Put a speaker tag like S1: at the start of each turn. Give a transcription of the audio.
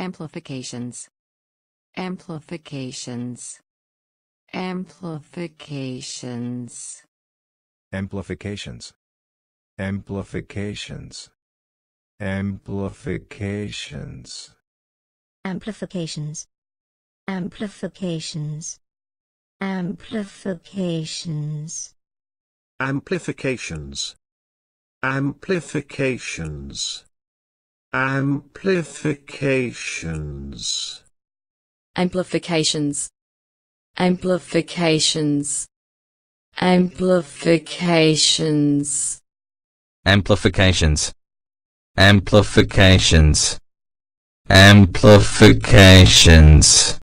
S1: amplifications amplifications amplifications
S2: amplifications amplifications
S3: amplifications amplifications amplifications amplifications
S4: amplifications amplifications Amplifications.
S5: Amplifications. Amplifications. Amplifications. Amplifications. Amplifications.
S2: Amplifications.